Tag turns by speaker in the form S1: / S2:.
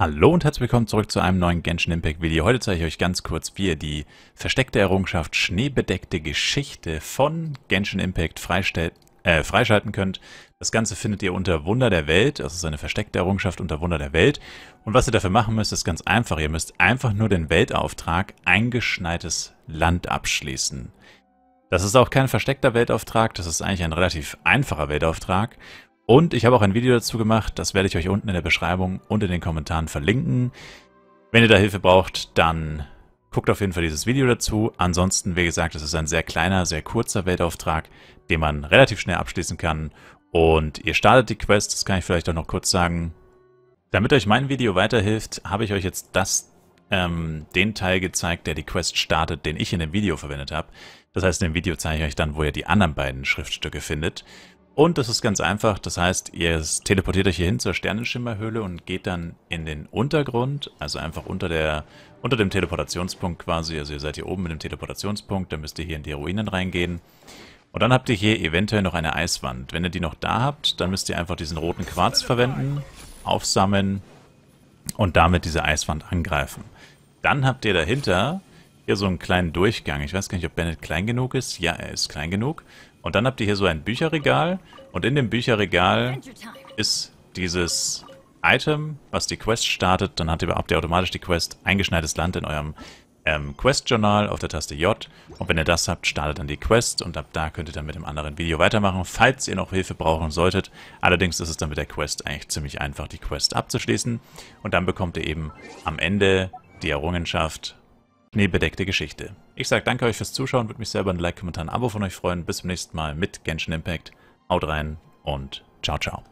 S1: Hallo und herzlich willkommen zurück zu einem neuen Genshin Impact Video. Heute zeige ich euch ganz kurz, wie ihr die versteckte Errungenschaft Schneebedeckte Geschichte von Genshin Impact äh, freischalten könnt. Das Ganze findet ihr unter Wunder der Welt. Das ist eine versteckte Errungenschaft unter Wunder der Welt. Und was ihr dafür machen müsst, ist ganz einfach. Ihr müsst einfach nur den Weltauftrag eingeschneites Land abschließen. Das ist auch kein versteckter Weltauftrag, das ist eigentlich ein relativ einfacher Weltauftrag. Und ich habe auch ein Video dazu gemacht, das werde ich euch unten in der Beschreibung und in den Kommentaren verlinken. Wenn ihr da Hilfe braucht, dann guckt auf jeden Fall dieses Video dazu. Ansonsten, wie gesagt, es ist ein sehr kleiner, sehr kurzer Weltauftrag, den man relativ schnell abschließen kann. Und ihr startet die Quest, das kann ich vielleicht auch noch kurz sagen. Damit euch mein Video weiterhilft, habe ich euch jetzt das, ähm, den Teil gezeigt, der die Quest startet, den ich in dem Video verwendet habe. Das heißt, in dem Video zeige ich euch dann, wo ihr die anderen beiden Schriftstücke findet. Und das ist ganz einfach, das heißt, ihr teleportiert euch hier hin zur Sternenschimmerhöhle und geht dann in den Untergrund, also einfach unter, der, unter dem Teleportationspunkt quasi. Also ihr seid hier oben mit dem Teleportationspunkt, dann müsst ihr hier in die Ruinen reingehen. Und dann habt ihr hier eventuell noch eine Eiswand. Wenn ihr die noch da habt, dann müsst ihr einfach diesen roten Quarz verwenden, aufsammeln und damit diese Eiswand angreifen. Dann habt ihr dahinter hier so einen kleinen Durchgang. Ich weiß gar nicht, ob Bennett klein genug ist. Ja, er ist klein genug. Und dann habt ihr hier so ein Bücherregal. Und in dem Bücherregal ist dieses Item, was die Quest startet. Dann habt ihr, habt ihr automatisch die Quest eingeschneites Land in eurem ähm, Quest-Journal auf der Taste J. Und wenn ihr das habt, startet dann die Quest. Und ab da könnt ihr dann mit dem anderen Video weitermachen, falls ihr noch Hilfe brauchen solltet. Allerdings ist es dann mit der Quest eigentlich ziemlich einfach, die Quest abzuschließen. Und dann bekommt ihr eben am Ende die Errungenschaft schneebedeckte Geschichte. Ich sage danke euch fürs Zuschauen, würde mich selber ein Like, Kommentar, ein Abo von euch freuen. Bis zum nächsten Mal mit Genshin Impact. Haut rein und ciao, ciao.